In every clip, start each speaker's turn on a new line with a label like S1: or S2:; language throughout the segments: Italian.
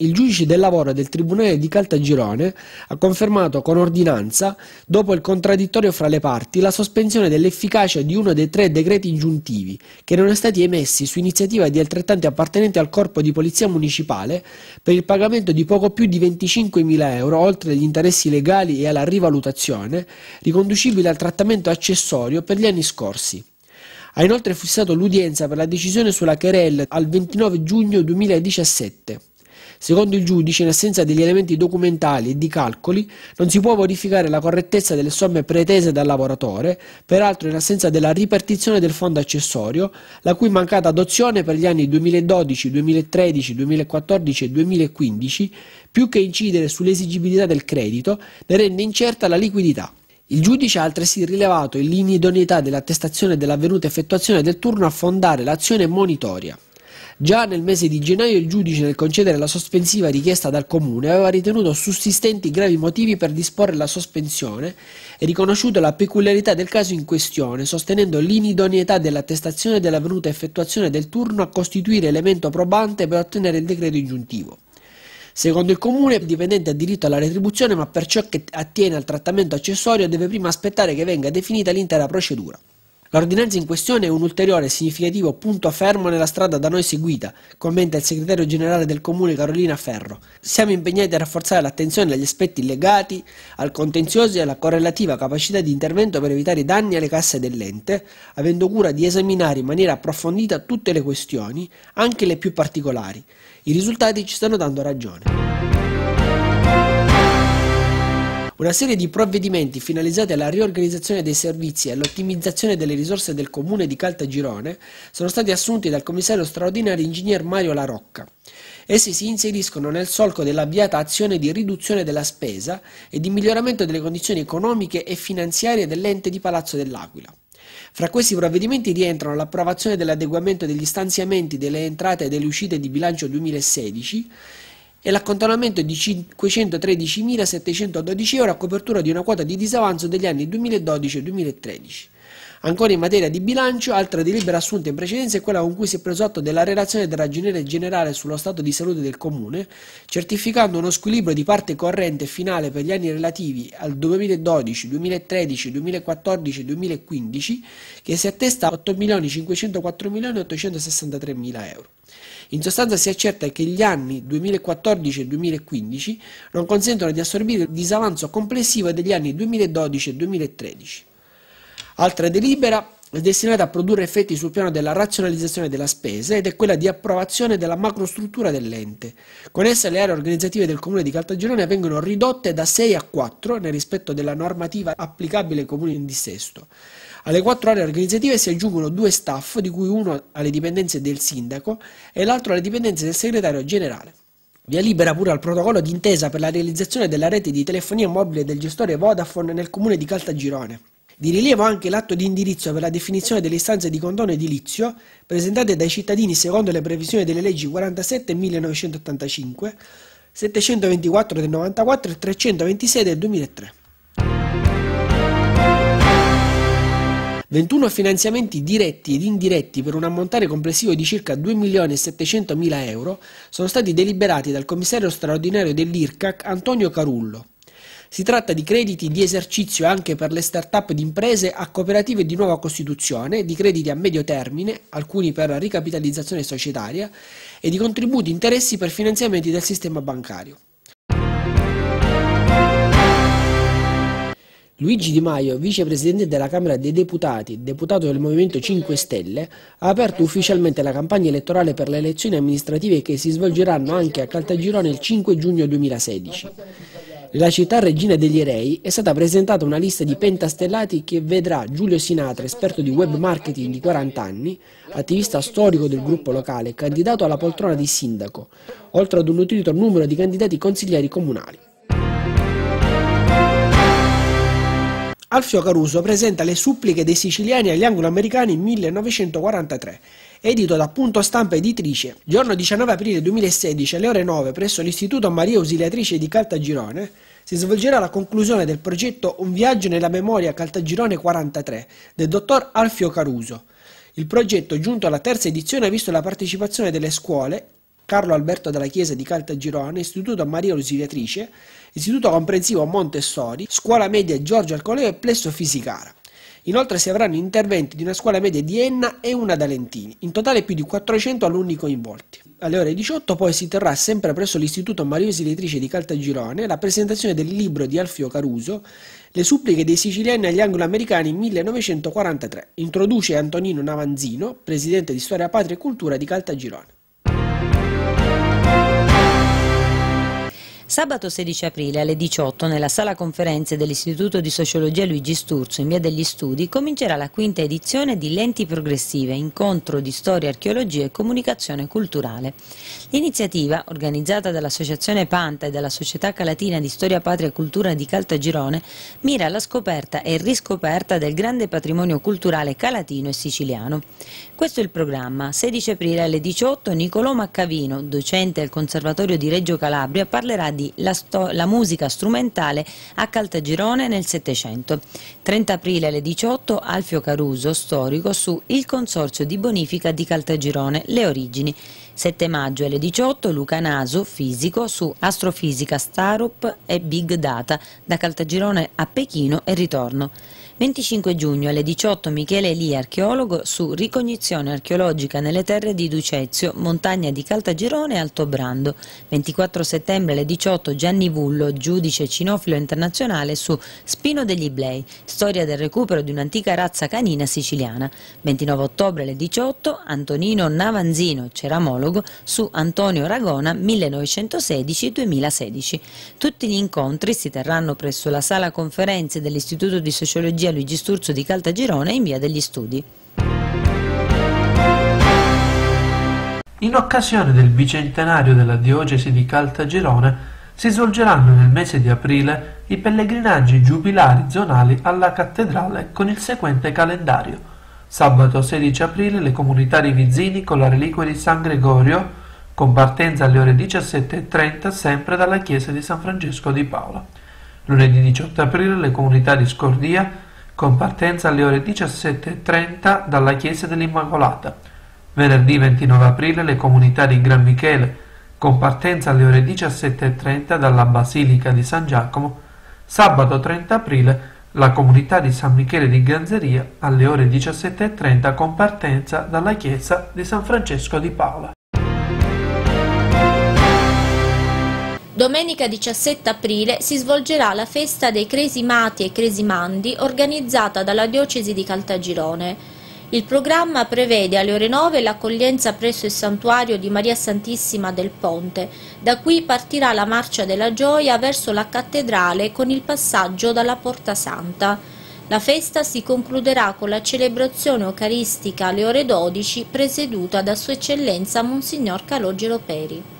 S1: il giudice del lavoro del Tribunale di Caltagirone ha confermato con ordinanza, dopo il contraddittorio fra le parti, la sospensione dell'efficacia di uno dei tre decreti ingiuntivi che erano stati emessi su iniziativa di altrettanti appartenenti al Corpo di Polizia Municipale per il pagamento di poco più di 25.000 euro, oltre agli interessi legali e alla rivalutazione, riconducibile al trattamento accessorio per gli anni scorsi. Ha inoltre fissato l'udienza per la decisione sulla querelle al 29 giugno 2017. Secondo il giudice, in assenza degli elementi documentali e di calcoli, non si può verificare la correttezza delle somme pretese dal lavoratore, peraltro in assenza della ripartizione del fondo accessorio, la cui mancata adozione per gli anni 2012, 2013, 2014 e 2015, più che incidere sull'esigibilità del credito, ne rende incerta la liquidità. Il giudice ha altresì rilevato l'inidoneità dell'attestazione dell'avvenuta effettuazione del turno a fondare l'azione monitoria. Già nel mese di gennaio il giudice nel concedere la sospensiva richiesta dal Comune aveva ritenuto sussistenti gravi motivi per disporre la sospensione e riconosciuto la peculiarità del caso in questione, sostenendo l'inidoneità dell'attestazione della venuta effettuazione del turno a costituire elemento probante per ottenere il decreto ingiuntivo. Secondo il Comune, il dipendente ha diritto alla retribuzione, ma per ciò che attiene al trattamento accessorio deve prima aspettare che venga definita l'intera procedura. L'ordinanza in questione è un ulteriore e significativo punto fermo nella strada da noi seguita, commenta il segretario generale del comune Carolina Ferro. Siamo impegnati a rafforzare l'attenzione agli aspetti legati al contenzioso e alla correlativa capacità di intervento per evitare i danni alle casse dell'ente, avendo cura di esaminare in maniera approfondita tutte le questioni, anche le più particolari. I risultati ci stanno dando ragione. Una serie di provvedimenti finalizzati alla riorganizzazione dei servizi e all'ottimizzazione delle risorse del comune di Caltagirone sono stati assunti dal commissario straordinario ingegner Mario La Rocca. Essi si inseriscono nel solco dell'avviata azione di riduzione della spesa e di miglioramento delle condizioni economiche e finanziarie dell'ente di Palazzo dell'Aquila. Fra questi provvedimenti rientrano l'approvazione dell'adeguamento degli stanziamenti delle entrate e delle uscite di bilancio 2016 e l'accantonamento di 513.712 euro a copertura di una quota di disavanzo degli anni 2012 e 2013. Ancora in materia di bilancio, altra delibera assunta in precedenza è quella con cui si è preso atto della relazione del ragioniere generale sullo stato di salute del Comune, certificando uno squilibrio di parte corrente finale per gli anni relativi al 2012, 2013, 2014 e 2015, che si attesta a 8.504.863.000 euro. In sostanza si accerta che gli anni 2014 e 2015 non consentono di assorbire il disavanzo complessivo degli anni 2012 e 2013. Altra delibera è destinata a produrre effetti sul piano della razionalizzazione della spesa ed è quella di approvazione della macrostruttura dell'ente. Con essa le aree organizzative del Comune di Caltagirone vengono ridotte da 6 a 4 nel rispetto della normativa applicabile ai comuni in dissesto. Alle quattro aree organizzative si aggiungono due staff, di cui uno alle dipendenze del sindaco e l'altro alle dipendenze del segretario generale. Via libera pure al protocollo d'intesa per la realizzazione della rete di telefonia mobile del gestore Vodafone nel comune di Caltagirone. Di rilievo anche l'atto di indirizzo per la definizione delle istanze di condono edilizio presentate dai cittadini secondo le previsioni delle leggi 47 e 1985, 724 del 94 e 326 del 2003. 21 finanziamenti diretti ed indiretti per un ammontare complessivo di circa 2.700.000 euro sono stati deliberati dal commissario straordinario dell'IRCAC Antonio Carullo. Si tratta di crediti di esercizio anche per le start-up di imprese a cooperative di nuova costituzione, di crediti a medio termine, alcuni per ricapitalizzazione societaria, e di contributi interessi per finanziamenti del sistema bancario. Luigi Di Maio, vicepresidente della Camera dei Deputati, deputato del Movimento 5 Stelle, ha aperto ufficialmente la campagna elettorale per le elezioni amministrative che si svolgeranno anche a Caltagirone il 5 giugno 2016. Nella città regina degli Erei è stata presentata una lista di pentastellati che vedrà Giulio Sinatra, esperto di web marketing di 40 anni, attivista storico del gruppo locale, candidato alla poltrona di sindaco, oltre ad un nutrito numero di candidati consiglieri comunali. Alfio Caruso presenta le suppliche dei siciliani agli anglo-americani 1943, edito da Punto Stampa Editrice, giorno 19 aprile 2016 alle ore 9 presso l'Istituto Maria Ausiliatrice di Caltagirone, si svolgerà la conclusione del progetto Un viaggio nella memoria Caltagirone 43 del dottor Alfio Caruso. Il progetto, giunto alla terza edizione, ha visto la partecipazione delle scuole Carlo Alberto della Chiesa di Caltagirone, Istituto Maria Ausiliatrice, Istituto Comprensivo Montessori, Scuola Media Giorgio Alcoleo e Plesso Fisicara. Inoltre si avranno interventi di una scuola media di Enna e una da Lentini, in totale più di 400 alunni coinvolti. Alle ore 18 poi si terrà sempre presso l'Istituto Mariosi Lettrice di Caltagirone la presentazione del libro di Alfio Caruso Le suppliche dei siciliani agli angloamericani 1943. Introduce Antonino Navanzino, presidente di Storia Patria e Cultura di Caltagirone.
S2: Sabato 16 aprile alle 18 nella sala conferenze dell'Istituto di Sociologia Luigi Sturzo in via degli Studi comincerà la quinta edizione di Lenti Progressive, incontro di storia, archeologia e comunicazione culturale. L'iniziativa, organizzata dall'Associazione Panta e dalla Società Calatina di Storia Patria e Cultura di Caltagirone, mira alla scoperta e riscoperta del grande patrimonio culturale calatino e siciliano. Questo è il programma. 16 aprile alle 18 Nicolò Maccavino, docente al Conservatorio di Reggio Calabria, parlerà di la, la musica strumentale a Caltagirone nel Settecento. 30 aprile alle 18 Alfio Caruso, storico, su Il Consorzio di Bonifica di Caltagirone, le origini. 7 maggio alle 18 Luca Naso, fisico, su Astrofisica Starup e Big Data, da Caltagirone a Pechino e ritorno. 25 giugno alle 18 Michele Lì, archeologo, su ricognizione archeologica nelle terre di Ducezio, montagna di Caltagirone e Altobrando. 24 settembre alle 18 Gianni Vullo, giudice cinofilo internazionale, su Spino degli Iblei, storia del recupero di un'antica razza canina siciliana. 29 ottobre alle 18 Antonino Navanzino, ceramologo, su Antonio Ragona 1916-2016. Tutti gli incontri si terranno presso la sala conferenze dell'Istituto di Sociologia via Luigi Sturzo di Caltagirone in via degli Studi.
S1: In occasione del bicentenario della diocesi di Caltagirone si svolgeranno nel mese di aprile i pellegrinaggi giubilari zonali alla cattedrale con il seguente calendario. Sabato 16 aprile le comunità di Vizzini con la reliquia di San Gregorio, con partenza alle ore 17.30 sempre dalla chiesa di San Francesco di Paola. Lunedì 18 aprile le comunità di Scordia con partenza alle ore 17.30 dalla Chiesa dell'Immacolata. Venerdì 29 aprile le comunità di Gran Michele, con partenza alle ore 17.30 dalla Basilica di San Giacomo. Sabato 30 aprile la comunità di San Michele di Ganzeria alle ore 17.30 con partenza dalla Chiesa di San Francesco di Paola.
S2: Domenica 17 aprile si svolgerà la festa dei Cresimati e Cresimandi organizzata dalla diocesi di Caltagirone. Il programma prevede alle ore 9 l'accoglienza presso il santuario di Maria Santissima del Ponte. Da qui partirà la Marcia della Gioia verso la cattedrale con il passaggio dalla Porta Santa. La festa si concluderà con la celebrazione eucaristica alle ore 12 presieduta da Sua Eccellenza Monsignor Calogero Peri.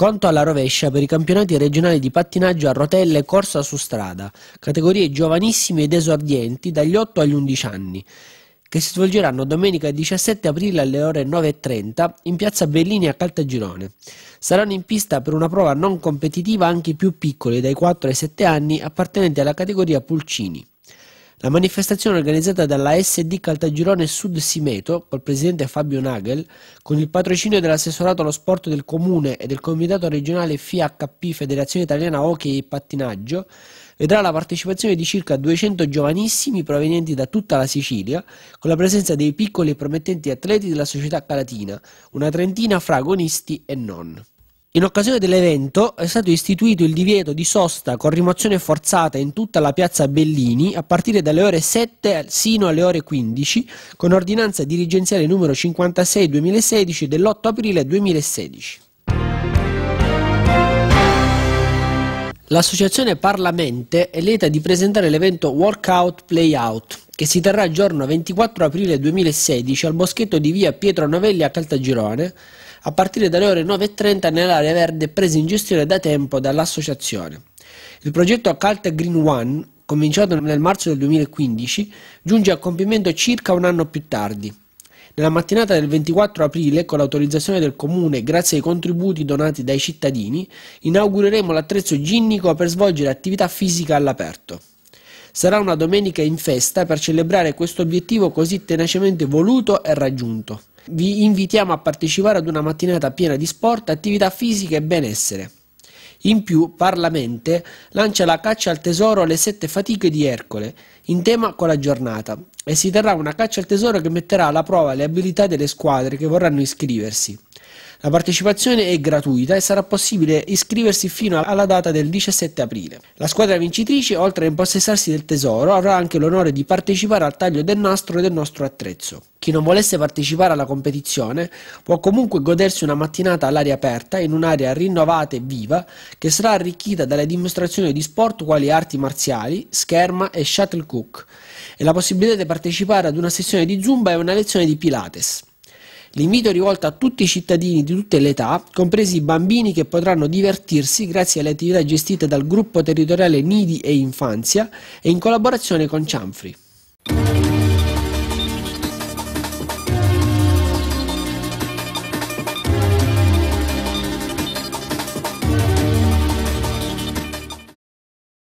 S1: Conto alla rovescia per i campionati regionali di pattinaggio a rotelle e corsa su strada, categorie giovanissime ed esordienti dagli 8 agli 11 anni, che si svolgeranno domenica 17 aprile alle ore 9.30 in piazza Bellini a Caltagirone. Saranno in pista per una prova non competitiva anche i più piccoli, dai 4 ai 7 anni, appartenenti alla categoria Pulcini. La manifestazione organizzata dalla SD Caltagirone Sud Simeto, col presidente Fabio Nagel, con il patrocinio dell'assessorato allo sport del comune e del comitato regionale FIHP Federazione Italiana Hockey e Pattinaggio, vedrà la partecipazione di circa 200 giovanissimi provenienti da tutta la Sicilia, con la presenza dei piccoli e promettenti atleti della società calatina, una trentina fra agonisti e non. In occasione dell'evento è stato istituito il divieto di sosta con rimozione forzata in tutta la piazza Bellini a partire dalle ore 7 sino alle ore 15 con ordinanza dirigenziale numero 56 2016 dell'8 aprile 2016. L'associazione Parlamente è lieta di presentare l'evento Workout Playout che si terrà il giorno 24 aprile 2016 al boschetto di via Pietro Novelli a Caltagirone a partire dalle ore 9.30 nell'area verde presa in gestione da tempo dall'associazione. Il progetto Cult Green One, cominciato nel marzo del 2015, giunge a compimento circa un anno più tardi. Nella mattinata del 24 aprile, con l'autorizzazione del Comune e grazie ai contributi donati dai cittadini, inaugureremo l'attrezzo ginnico per svolgere attività fisica all'aperto. Sarà una domenica in festa per celebrare questo obiettivo così tenacemente voluto e raggiunto vi invitiamo a partecipare ad una mattinata piena di sport, attività fisiche e benessere. In più, Parlamente lancia la caccia al tesoro alle sette fatiche di Ercole, in tema con la giornata, e si terrà una caccia al tesoro che metterà alla prova le abilità delle squadre che vorranno iscriversi. La partecipazione è gratuita e sarà possibile iscriversi fino alla data del 17 aprile. La squadra vincitrice, oltre a impossessarsi del tesoro, avrà anche l'onore di partecipare al taglio del nastro del nostro attrezzo. Chi non volesse partecipare alla competizione può comunque godersi una mattinata all'aria aperta in un'area rinnovata e viva che sarà arricchita dalle dimostrazioni di sport quali arti marziali, scherma e shuttlecock e la possibilità di partecipare ad una sessione di zumba e una lezione di pilates. L'invito è rivolto a tutti i cittadini di tutte le età, compresi i bambini che potranno divertirsi grazie alle attività gestite dal gruppo territoriale Nidi e Infanzia e in collaborazione con Cianfri.